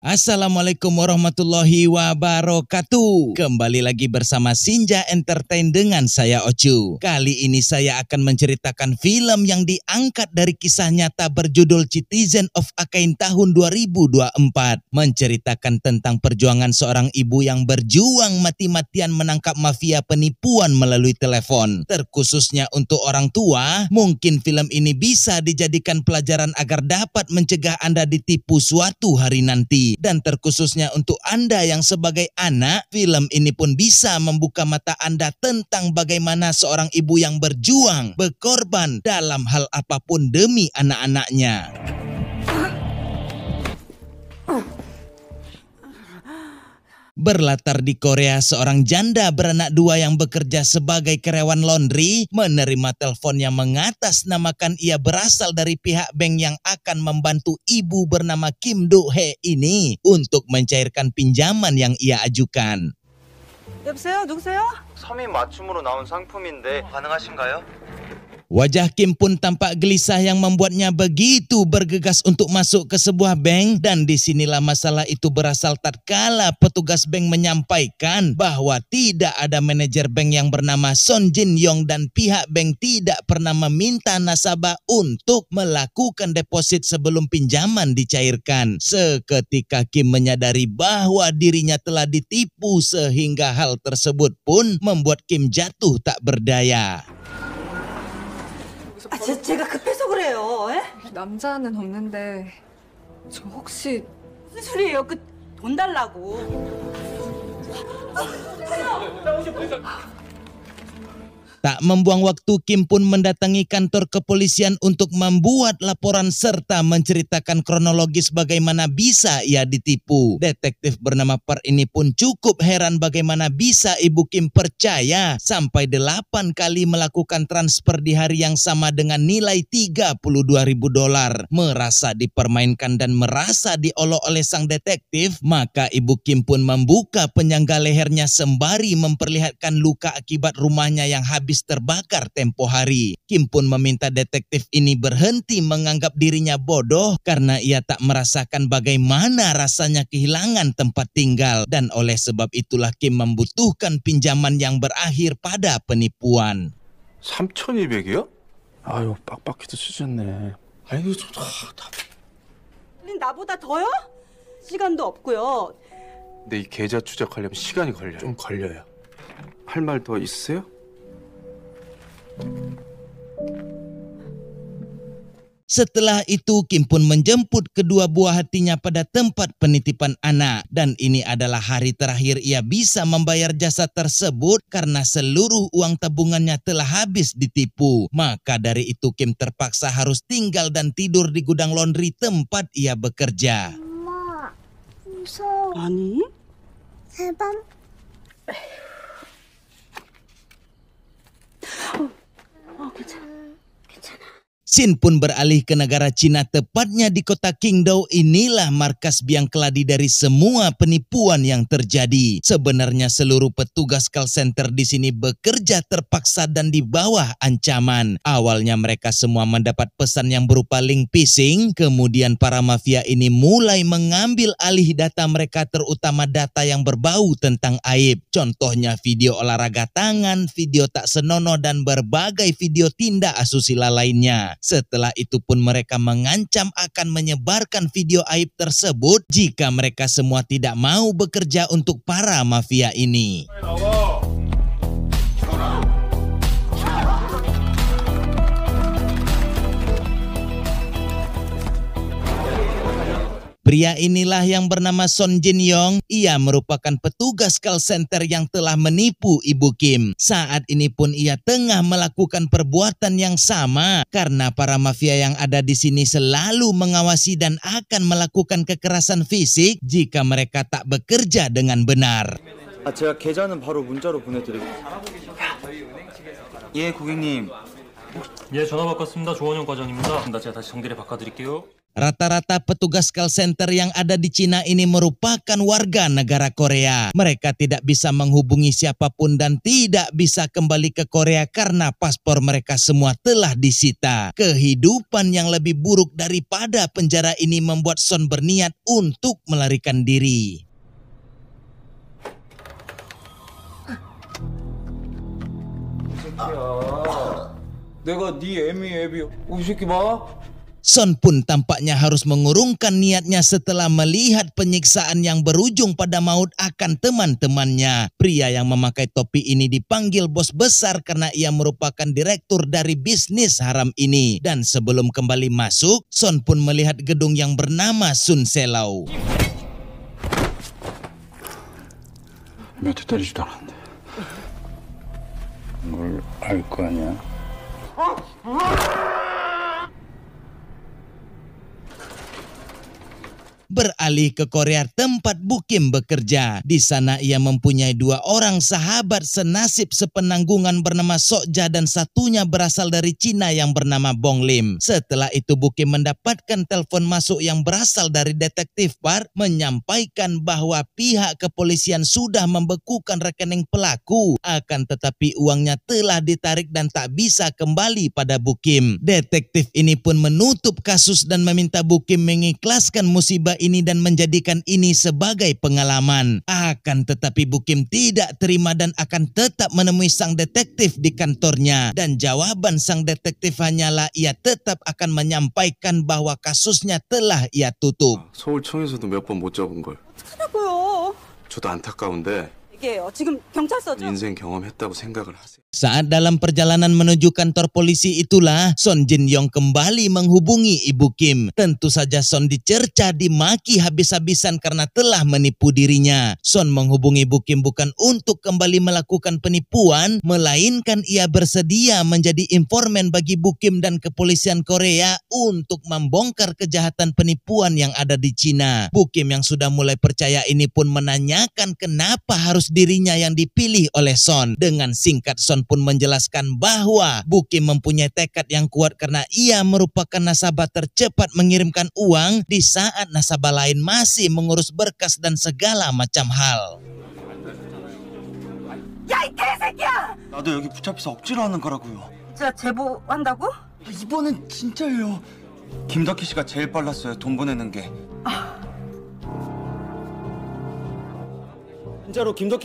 Assalamualaikum warahmatullahi wabarakatuh. Kembali lagi bersama Sinja Entertain dengan saya Ocu. Kali ini saya akan menceritakan film yang diangkat dari kisah nyata berjudul Citizen of Akain tahun 2024. Menceritakan tentang perjuangan seorang ibu yang berjuang mati-matian menangkap mafia penipuan melalui telepon. Terkhususnya untuk orang tua, mungkin film ini bisa dijadikan pelajaran agar dapat mencegah Anda ditipu suatu hari nanti. Dan terkhususnya untuk Anda yang sebagai anak, film ini pun bisa membuka mata Anda tentang bagaimana seorang ibu yang berjuang, berkorban dalam hal apapun demi anak-anaknya. Berlatar di Korea, seorang janda beranak dua yang bekerja sebagai karyawan laundry menerima telepon yang mengatasnamakan ia berasal dari pihak bank yang akan membantu ibu bernama Kim Do Hee ini untuk mencairkan pinjaman yang ia ajukan. 여보세요? 누구세요? 3 맞춤으로 나온 상품인데 가능하신가요? Wajah Kim pun tampak gelisah yang membuatnya begitu bergegas untuk masuk ke sebuah bank dan disinilah masalah itu berasal tatkala petugas bank menyampaikan bahwa tidak ada manajer bank yang bernama Son Jin Yong dan pihak bank tidak pernah meminta nasabah untuk melakukan deposit sebelum pinjaman dicairkan. Seketika Kim menyadari bahwa dirinya telah ditipu sehingga hal tersebut pun membuat Kim jatuh tak berdaya. 여기서 아, 제, 제가 급해서 그래요. 예? 남자는 없는데 저 혹시 무슨 소리예요? 그 돈 달라고. 아, 아, Tak membuang waktu, Kim pun mendatangi kantor kepolisian untuk membuat laporan serta menceritakan kronologis bagaimana bisa ia ditipu. Detektif bernama Per ini pun cukup heran bagaimana bisa Ibu Kim percaya sampai delapan kali melakukan transfer di hari yang sama dengan nilai 32 ribu dolar. Merasa dipermainkan dan merasa diolok oleh sang detektif, maka Ibu Kim pun membuka penyangga lehernya sembari memperlihatkan luka akibat rumahnya yang habis habis terbakar tempo hari. Kim pun meminta detektif ini berhenti menganggap dirinya bodoh karena ia tak merasakan bagaimana rasanya kehilangan tempat tinggal dan oleh sebab itulah Kim membutuhkan pinjaman yang berakhir pada penipuan. 3,200이요? 아유, 빡빡이도 쓰셨네. 아이고, 저, 다, 다. 나보다 더요? 시간도 없고요. 근데 이 계좌 추적하려면 시간이 걸려요. 좀 걸려요. 할 말 더 있으세요? Setelah itu Kim pun menjemput kedua buah hatinya pada tempat penitipan anak dan ini adalah hari terakhir ia bisa membayar jasa tersebut karena seluruh uang tabungannya telah habis ditipu. Maka dari itu Kim terpaksa harus tinggal dan tidur di gudang laundry tempat ia bekerja. Ma, 어, 괜찮아 괜찮아 Sin pun beralih ke negara Cina tepatnya di kota Qingdao inilah markas biang keladi dari semua penipuan yang terjadi. Sebenarnya seluruh petugas call center di sini bekerja terpaksa dan di bawah ancaman. Awalnya mereka semua mendapat pesan yang berupa link phishing, kemudian para mafia ini mulai mengambil alih data mereka terutama data yang berbau tentang aib. Contohnya video olahraga tangan, video tak senonoh dan berbagai video tindak asusila lainnya. Setelah itu pun mereka mengancam akan menyebarkan video aib tersebut jika mereka semua tidak mau bekerja untuk para mafia ini. Pria inilah yang bernama Son Jin Yong. Ia merupakan petugas call center yang telah menipu Ibu Kim. Saat ini pun ia tengah melakukan perbuatan yang sama karena para mafia yang ada di sini selalu mengawasi dan akan melakukan kekerasan fisik jika mereka tak bekerja dengan benar. Ya, 고객님. 예, 전화 바꿨습니다. 조원영 과장입니다. 제가 다시 정리를 바꿔드릴게요. Rata-rata petugas call center yang ada di Cina ini merupakan warga negara Korea. Mereka tidak bisa menghubungi siapapun dan tidak bisa kembali ke Korea karena paspor mereka semua telah disita. Kehidupan yang lebih buruk daripada penjara ini membuat Son berniat untuk melarikan diri. 내가 네 애미 애비 새끼 봐 Son pun tampaknya harus mengurungkan niatnya setelah melihat penyiksaan yang berujung pada maut akan teman-temannya. Pria yang memakai topi ini dipanggil bos besar karena ia merupakan direktur dari bisnis haram ini. Dan sebelum kembali masuk, Son pun melihat gedung yang bernama Sun Selau. Mötet beralih ke Korea tempat Bukim bekerja. Di sana ia mempunyai dua orang sahabat senasib sepenanggungan bernama Sokja dan satunya berasal dari Cina yang bernama Bong Lim. Setelah itu Bukim mendapatkan telepon masuk yang berasal dari detektif Park menyampaikan bahwa pihak kepolisian sudah membekukan rekening pelaku. Akan tetapi uangnya telah ditarik dan tak bisa kembali pada Bukim. Detektif ini pun menutup kasus dan meminta Bukim mengikhlaskan musibah ini dan menjadikan ini sebagai pengalaman. Akan tetapi Bukim tidak terima dan akan tetap menemui sang detektif di kantornya. Dan jawaban sang detektif hanyalah ia tetap akan menyampaikan bahwa kasusnya telah ia tutup. Seoul 몇번 잡은 걸. 저도 안타까운데 이게 지금 경찰서죠. 인생 경험했다고 생각을 하세요. Saat dalam perjalanan menuju kantor polisi itulah Son Jin Yong kembali menghubungi Ibu Kim. Tentu saja Son dicerca dimaki habis-habisan karena telah menipu dirinya. Son menghubungi Ibu Kim bukan untuk kembali melakukan penipuan, melainkan ia bersedia menjadi informan bagi Ibu Kim dan kepolisian Korea untuk membongkar kejahatan penipuan yang ada di Cina. Ibu Kim yang sudah mulai percaya ini pun menanyakan kenapa harus dirinya yang dipilih oleh Son. Dengan singkat Son pun menjelaskan bahwa Buki mempunyai tekad yang kuat karena ia merupakan nasabah tercepat mengirimkan uang di saat nasabah lain masih mengurus berkas dan segala macam hal. Ya,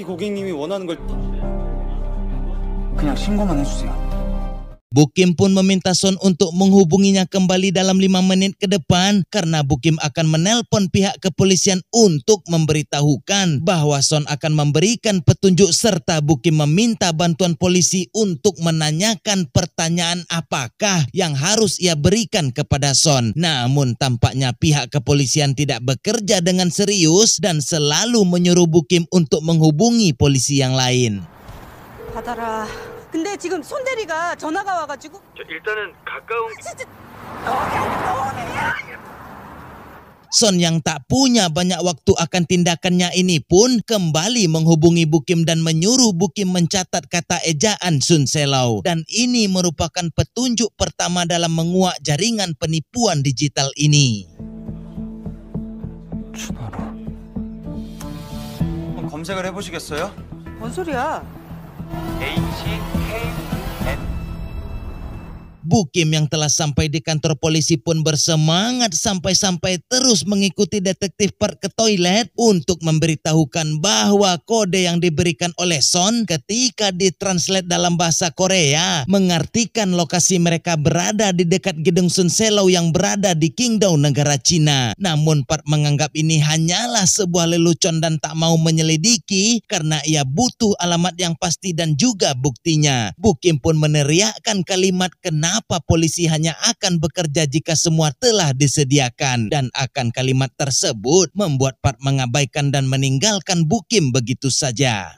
고객님이 원하는 걸 Bukim pun meminta Son untuk menghubunginya kembali dalam lima menit ke depan karena Bukim akan menelpon pihak kepolisian untuk memberitahukan bahwa Son akan memberikan petunjuk serta Bukim meminta bantuan polisi untuk menanyakan pertanyaan apakah yang harus ia berikan kepada Son. Namun tampaknya pihak kepolisian tidak bekerja dengan serius dan selalu menyuruh Bukim untuk menghubungi polisi yang lain. 받아라. 근데 지금 대리가 전화가 와가지고 저 일단은 가까운 진짜 Son yang tak punya banyak waktu akan tindakannya ini pun kembali menghubungi Bukim dan menyuruh Bukim mencatat kata ejaan Sun Selau. Dan ini merupakan petunjuk pertama dalam menguak jaringan penipuan digital ini. 검색을 해보시겠어요? 뭔 소리야? H Bukim yang telah sampai di kantor polisi pun bersemangat sampai-sampai terus mengikuti detektif Park ke toilet untuk memberitahukan bahwa kode yang diberikan oleh Son ketika ditranslate dalam bahasa Korea mengartikan lokasi mereka berada di dekat gedung Selo yang berada di Qingdao negara Cina. Namun Park menganggap ini hanyalah sebuah lelucon dan tak mau menyelidiki karena ia butuh alamat yang pasti dan juga buktinya. Bukim pun meneriakkan kalimat kenapa mengapa polisi hanya akan bekerja jika semua telah disediakan dan akan kalimat tersebut membuat Park mengabaikan dan meninggalkan Bukim begitu saja.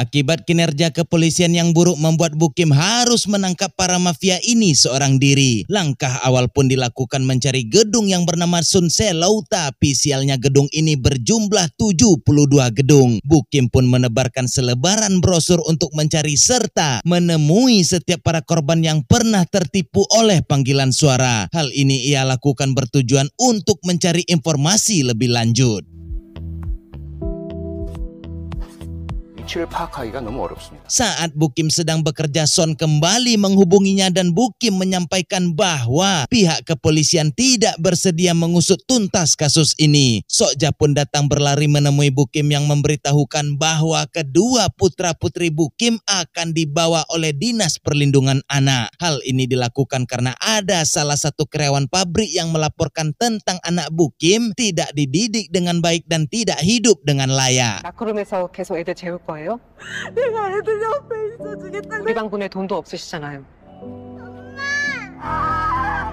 Akibat kinerja kepolisian yang buruk membuat Bukim harus menangkap para mafia ini seorang diri. Langkah awal pun dilakukan mencari gedung yang bernama Sunset Lauta. Tapi sialnya gedung ini berjumlah 72 gedung. Bukim pun menebarkan selebaran brosur untuk mencari serta menemui setiap para korban yang pernah tertipu oleh panggilan suara. Hal ini ia lakukan bertujuan untuk mencari informasi lebih lanjut. 파악하기가 너무 어렵습니다. Saat Bukim sedang bekerja, Son kembali menghubunginya dan Bukim menyampaikan bahwa pihak kepolisian tidak bersedia mengusut tuntas kasus ini. Sokja pun datang berlari menemui Bukim yang memberitahukan bahwa kedua putra-putri Bukim akan dibawa oleh Dinas Perlindungan Anak. Hal ini dilakukan karena ada salah satu karyawan pabrik yang melaporkan tentang anak Bukim tidak dididik dengan baik dan tidak hidup dengan layak. 거예요? 내가 애들 옆에 있어주겠다고 우리 방 보낼 돈도 없으시잖아요. 엄마!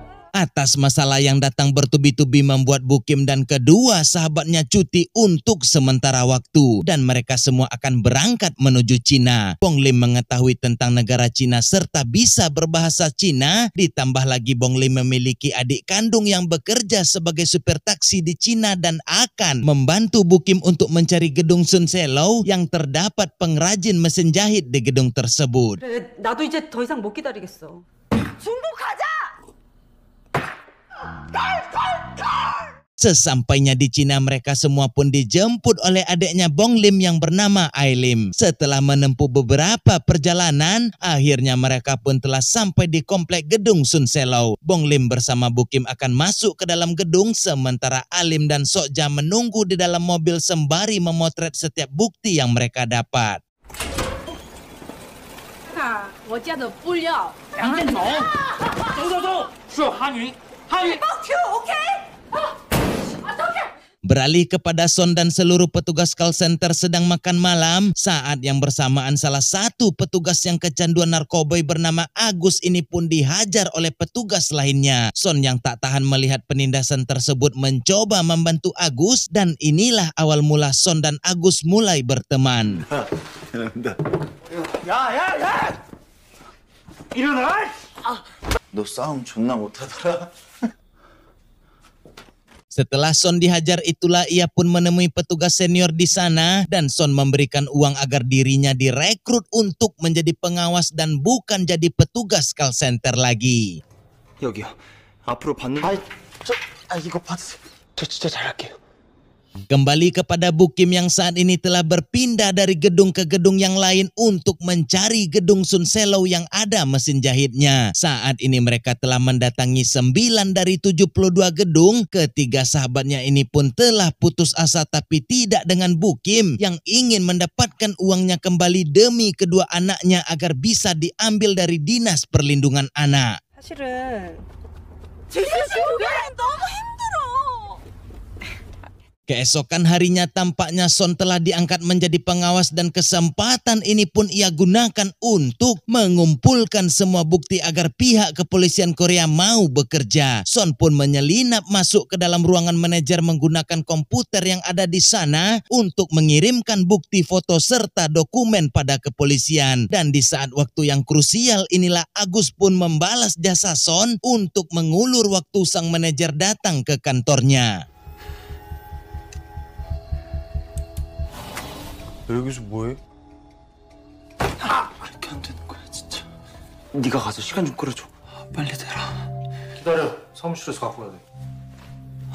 Atas masalah yang datang bertubi-tubi membuat Bukim dan kedua sahabatnya cuti untuk sementara waktu dan mereka semua akan berangkat menuju Cina. Bong Lim mengetahui tentang negara Cina serta bisa berbahasa Cina, ditambah lagi Bong Lim memiliki adik kandung yang bekerja sebagai supir taksi di Cina dan akan membantu Bukim untuk mencari gedung Sun Selo yang terdapat pengrajin mesin jahit di gedung tersebut. 나도 이제 더 이상 못 기다리겠어. 중복하자! Sesampainya di Cina mereka semua pun dijemput oleh adiknya Bong Lim yang bernama Ai Lim. Setelah menempuh beberapa perjalanan, akhirnya mereka pun telah sampai di komplek gedung Sun Selau. Bong Lim bersama Bukim akan masuk ke dalam gedung sementara Alim dan Sokja menunggu di dalam mobil sembari memotret setiap bukti yang mereka dapat. Ah, Beralih kepada Son dan seluruh petugas call center sedang makan malam, saat yang bersamaan salah satu petugas yang kecanduan narkoba bernama Agus ini pun dihajar oleh petugas lainnya. Son yang tak tahan melihat penindasan tersebut mencoba membantu Agus dan inilah awal mula Son dan Agus mulai berteman. Ya, ya, ya. Ini right? 너 싸움 존나 못하더라. Setelah Son dihajar itulah ia pun menemui petugas senior di sana dan Son memberikan uang agar dirinya direkrut untuk menjadi pengawas dan bukan jadi petugas call center lagi. 여기요. 앞으로 받는 아, aku 이거 받으세요. 저 진짜 잘할게요. Kembali kepada Bukim yang saat ini telah berpindah dari gedung ke gedung yang lain untuk mencari gedung Sunselo yang ada mesin jahitnya. Saat ini mereka telah mendatangi 9 dari 72 gedung. Ketiga sahabatnya ini pun telah putus asa tapi tidak dengan Bukim yang ingin mendapatkan uangnya kembali demi kedua anaknya agar bisa diambil dari Dinas Perlindungan Anak. 사실은 너무 힘들어. Keesokan harinya tampaknya Son telah diangkat menjadi pengawas dan kesempatan ini pun ia gunakan untuk mengumpulkan semua bukti agar pihak kepolisian Korea mau bekerja. Son pun menyelinap masuk ke dalam ruangan manajer menggunakan komputer yang ada di sana untuk mengirimkan bukti foto serta dokumen pada kepolisian. Dan di saat waktu yang krusial inilah Agus pun membalas jasa Son untuk mengulur waktu sang manajer datang ke kantornya. 여기서 뭐해? 아! 그렇게 안 되는 거야 진짜 네가 가서 시간 좀 끌어줘 아, 빨리 대라 기다려 사무실에서 갖고 와야 돼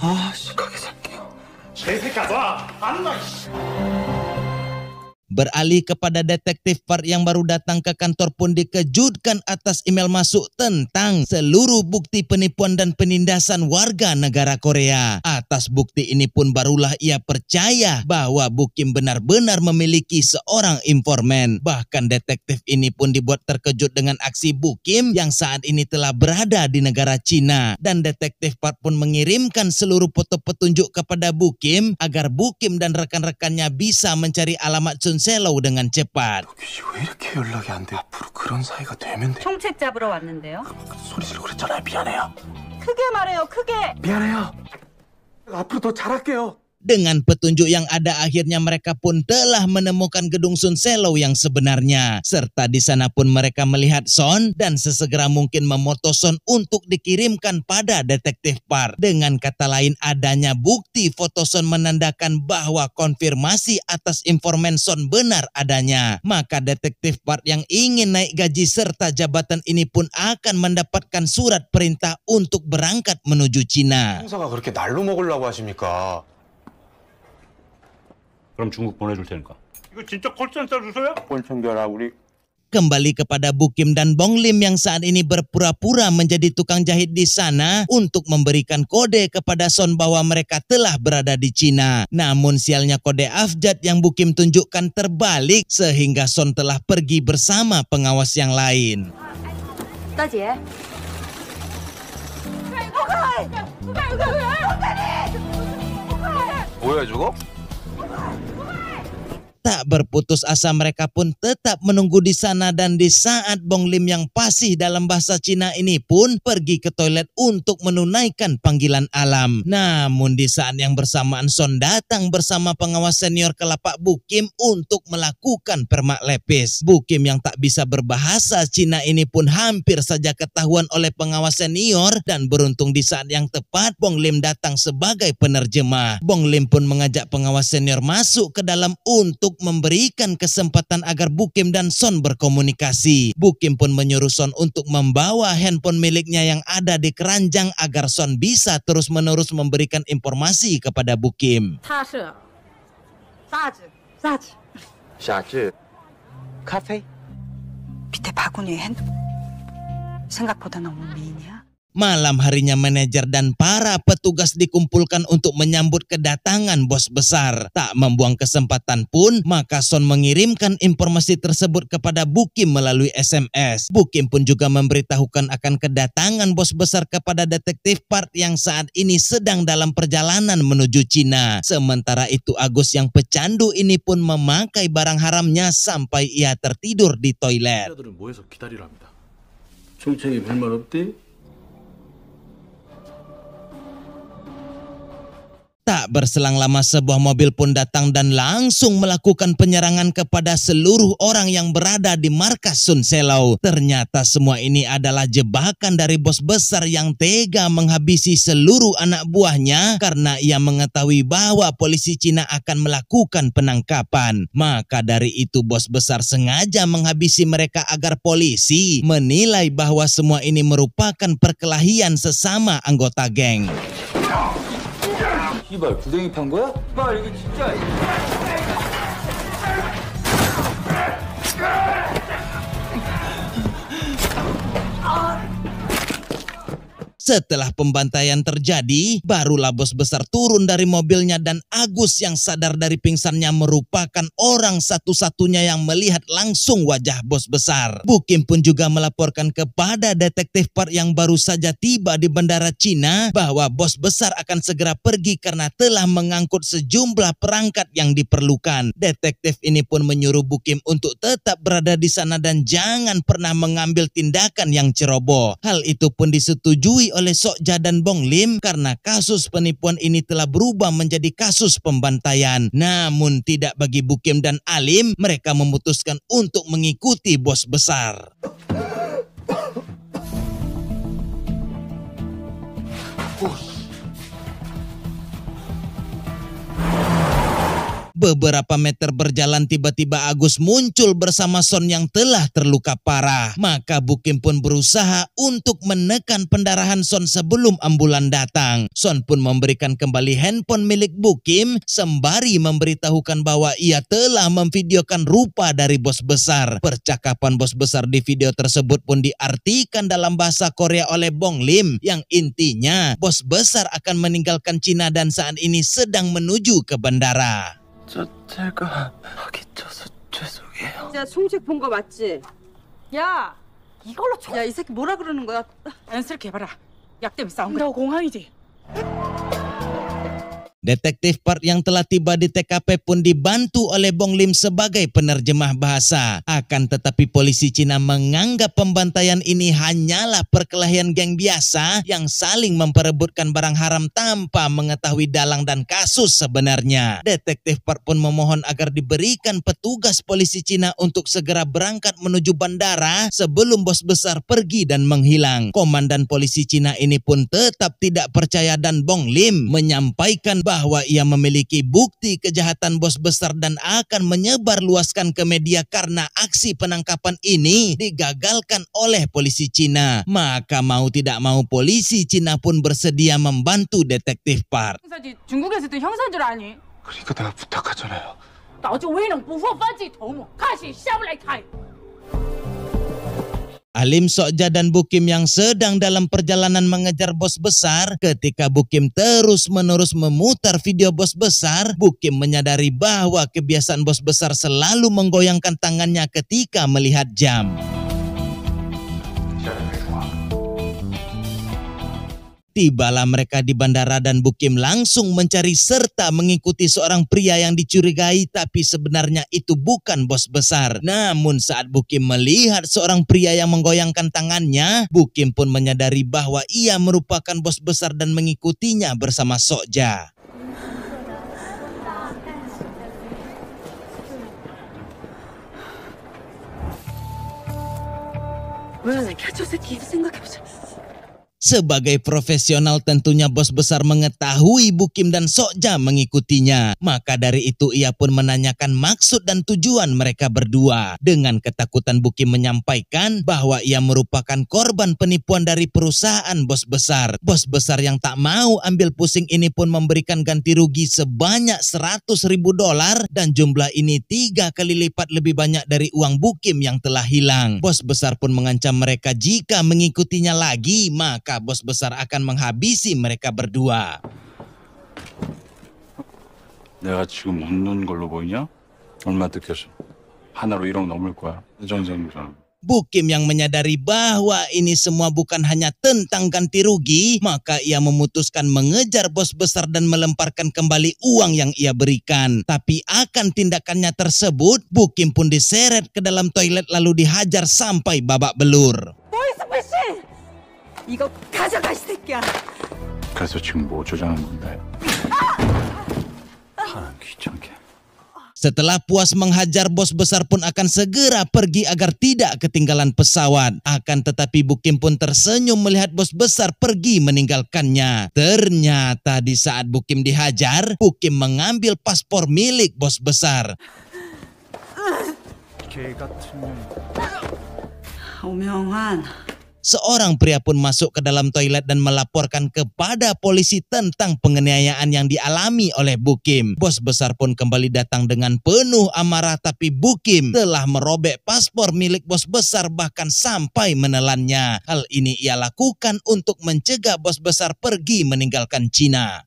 아씨 가게 살게요 개새끼야 놔! 안놔 Beralih kepada detektif Park yang baru datang ke kantor pun dikejutkan atas email masuk tentang seluruh bukti penipuan dan penindasan warga negara Korea. Atas bukti ini pun barulah ia percaya bahwa Bukim benar-benar memiliki seorang informan. Bahkan detektif ini pun dibuat terkejut dengan aksi Bukim yang saat ini telah berada di negara Cina. Dan detektif Park pun mengirimkan seluruh foto petunjuk kepada Bukim agar Bukim dan rekan-rekannya bisa mencari alamat Chun 셀러우 dengan c e 왜 이렇게 연락이 안 돼? 앞으로 그런 사이가 되면 돼. 총책 잡으러 왔는데요. 소리 지르고 그랬잖아요. 미안해요. 크게 말해요. 크게. 미안해요. 앞으로 더 잘할게요. Dengan petunjuk yang ada akhirnya mereka pun telah menemukan gedung Sun Selo yang sebenarnya. Serta di sana pun mereka melihat Son dan sesegera mungkin memoto Son untuk dikirimkan pada detektif Park. Dengan kata lain adanya bukti foto Son menandakan bahwa konfirmasi atas informan Son benar adanya. Maka detektif Park yang ingin naik gaji serta jabatan ini pun akan mendapatkan surat perintah untuk berangkat menuju Cina. 그럼 중국 보내줄 테니까. 이거 진짜 콜센터 주소야? 폰 우리. Kembali kepada Bukim dan Bonglim yang saat ini berpura-pura menjadi tukang jahit di sana untuk memberikan kode kepada Son bahwa mereka telah berada di Cina. Namun sialnya kode Afjad yang Bukim tunjukkan terbalik sehingga Son telah pergi bersama pengawas yang lain. Tadi ya. 뭐야 berputus asa mereka pun tetap menunggu di sana dan di saat Bong Lim yang pasih dalam bahasa Cina ini pun pergi ke toilet untuk menunaikan panggilan alam. Namun di saat yang bersamaan Son datang bersama pengawas senior ke lapak Bukim untuk melakukan permak lepis. Bukim yang tak bisa berbahasa Cina ini pun hampir saja ketahuan oleh pengawas senior dan beruntung di saat yang tepat Bong Lim datang sebagai penerjemah. Bong Lim pun mengajak pengawas senior masuk ke dalam untuk mem memberikan kesempatan agar Bukim dan Son berkomunikasi. Bukim pun menyuruh Son untuk membawa handphone miliknya yang ada di keranjang agar Son bisa terus-menerus memberikan informasi kepada Bukim. Kafe. 밑에 handphone. Sangat 생각보다 너무 미인이야. Malam harinya manajer dan para petugas dikumpulkan untuk menyambut kedatangan bos besar. Tak membuang kesempatan pun, maka Son mengirimkan informasi tersebut kepada Bukim melalui SMS. Bukim pun juga memberitahukan akan kedatangan bos besar kepada detektif Park yang saat ini sedang dalam perjalanan menuju Cina. Sementara itu Agus yang pecandu ini pun memakai barang haramnya sampai ia tertidur di toilet. Tak berselang lama sebuah mobil pun datang dan langsung melakukan penyerangan kepada seluruh orang yang berada di markas Sun Selau. Ternyata semua ini adalah jebakan dari bos besar yang tega menghabisi seluruh anak buahnya karena ia mengetahui bahwa polisi Cina akan melakukan penangkapan. Maka dari itu bos besar sengaja menghabisi mereka agar polisi menilai bahwa semua ini merupakan perkelahian sesama anggota geng. 이발 구덩이 판 거야? 이발 이거 진짜. Setelah pembantaian terjadi, barulah bos besar turun dari mobilnya dan Agus yang sadar dari pingsannya merupakan orang satu-satunya yang melihat langsung wajah bos besar. Bukim pun juga melaporkan kepada detektif Park yang baru saja tiba di bandara Cina bahwa bos besar akan segera pergi karena telah mengangkut sejumlah perangkat yang diperlukan. Detektif ini pun menyuruh Bukim untuk tetap berada di sana dan jangan pernah mengambil tindakan yang ceroboh. Hal itu pun disetujui oleh Sokja dan Bonglim karena kasus penipuan ini telah berubah menjadi kasus pembantaian. Namun tidak bagi Bukim dan Alim, mereka memutuskan untuk mengikuti bos besar. Oh. Beberapa meter berjalan tiba-tiba Agus muncul bersama Son yang telah terluka parah. Maka Bukim pun berusaha untuk menekan pendarahan Son sebelum ambulan datang. Son pun memberikan kembali handphone milik Bukim sembari memberitahukan bahwa ia telah memvideokan rupa dari bos besar. Percakapan bos besar di video tersebut pun diartikan dalam bahasa Korea oleh Bong Lim yang intinya bos besar akan meninggalkan Cina dan saat ini sedang menuju ke bandara. 저 제가 하기 쳐서 죄송해요. 진짜 송책 본 거 맞지? 야, 이걸로 쳐. 야, 이 새끼 뭐라 그러는 거야? 안쓸 개발아. 약 때문에 싸운 거야. 너 공항이지? Detektif Park yang telah tiba di TKP pun dibantu oleh Bong Lim sebagai penerjemah bahasa. Akan tetapi polisi Cina menganggap pembantaian ini hanyalah perkelahian geng biasa yang saling memperebutkan barang haram tanpa mengetahui dalang dan kasus sebenarnya. Detektif Park pun memohon agar diberikan petugas polisi Cina untuk segera berangkat menuju bandara sebelum bos besar pergi dan menghilang. Komandan polisi Cina ini pun tetap tidak percaya dan Bong Lim menyampaikan bahwa bahwa ia memiliki bukti kejahatan bos besar dan akan menyebar luaskan ke media karena aksi penangkapan ini digagalkan oleh polisi Cina. Maka mau tidak mau polisi Cina pun bersedia membantu detektif Park. 그러니까 내가 부탁하잖아요. Alim Sokja dan Bukim yang sedang dalam perjalanan mengejar bos besar, ketika Bukim terus-menerus memutar video bos besar, Bukim menyadari bahwa kebiasaan bos besar selalu menggoyangkan tangannya ketika melihat jam. Tibalah mereka di bandara dan Bukim langsung mencari serta mengikuti seorang pria yang dicurigai tapi sebenarnya itu bukan bos besar. Namun saat Bukim melihat seorang pria yang menggoyangkan tangannya, Bukim pun menyadari bahwa ia merupakan bos besar dan mengikutinya bersama Sokja. Sebagai profesional tentunya bos besar mengetahui Bukim dan Sokja mengikutinya. Maka dari itu ia pun menanyakan maksud dan tujuan mereka berdua. Dengan ketakutan Bukim menyampaikan bahwa ia merupakan korban penipuan dari perusahaan bos besar. Bos besar yang tak mau ambil pusing ini pun memberikan ganti rugi sebanyak 100 ribu dolar dan jumlah ini tiga kali lipat lebih banyak dari uang Bukim yang telah hilang. Bos besar pun mengancam mereka jika mengikutinya lagi maka bos besar akan menghabisi mereka berdua. 내가 지금 웃는 걸로 보이냐? 얼마 하나로 1 넘을 거야. Bukim yang menyadari bahwa ini semua bukan hanya tentang ganti rugi, maka ia memutuskan mengejar bos besar dan melemparkan kembali uang yang ia berikan. Tapi akan tindakannya tersebut, Bukim pun diseret ke dalam toilet lalu dihajar sampai babak belur. 이거 가져가 이 새끼야. 그래서 지금 뭐 조장한 건데? Setelah puas menghajar bos besar pun akan segera pergi agar tidak ketinggalan pesawat. Akan tetapi Bukim pun tersenyum melihat bos besar pergi meninggalkannya. Ternyata di saat Bukim dihajar, Bukim mengambil paspor milik bos besar. 오명환 Seorang pria pun masuk ke dalam toilet dan melaporkan kepada polisi tentang penganiayaan yang dialami oleh Bukim. Bos besar pun kembali datang dengan penuh amarah tapi Bukim telah merobek paspor milik bos besar bahkan sampai menelannya. Hal ini ia lakukan untuk mencegah bos besar pergi meninggalkan Cina.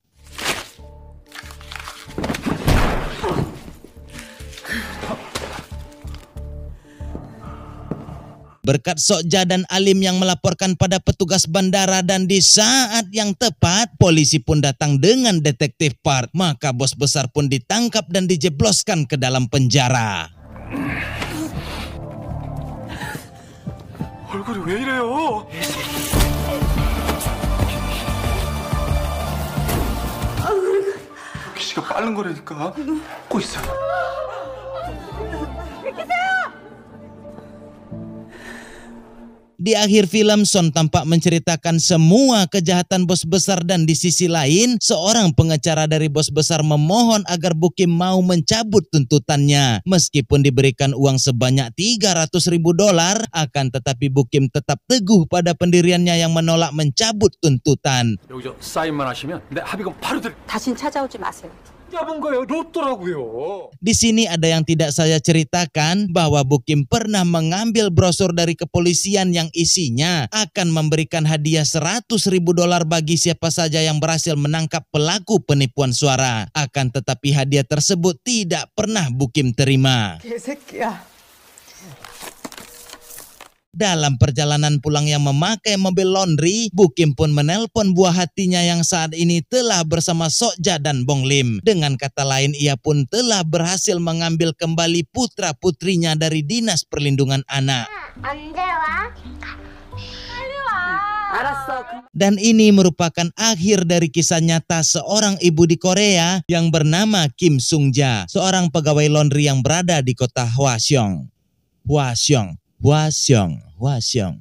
Berkat Sokja dan Alim yang melaporkan pada petugas bandara dan di saat yang tepat polisi pun datang dengan detektif Park. Maka bos besar pun ditangkap dan dijebloskan ke dalam penjara. Kok Di akhir film, Son tampak menceritakan semua kejahatan bos besar dan di sisi lain, seorang pengecara dari bos besar memohon agar Bukim mau mencabut tuntutannya. Meskipun diberikan uang sebanyak 300 ribu dolar, akan tetapi Bukim tetap teguh pada pendiriannya yang menolak mencabut tuntutan. Di sini ada yang tidak saya ceritakan bahwa Bukim pernah mengambil brosur dari kepolisian yang isinya akan memberikan hadiah 100 ribu dolar bagi siapa saja yang berhasil menangkap pelaku penipuan suara. Akan tetapi hadiah tersebut tidak pernah Bukim terima. ya. Dalam perjalanan pulang yang memakai mobil laundry, Bukim pun menelpon buah hatinya yang saat ini telah bersama Sokja dan Bong Lim. Dengan kata lain, ia pun telah berhasil mengambil kembali putra-putrinya dari Dinas Perlindungan Anak. Dan ini merupakan akhir dari kisah nyata seorang ibu di Korea yang bernama Kim Sungja, seorang pegawai laundry yang berada di kota Hwaseong. Hwaseong, Hwaseong. 画像。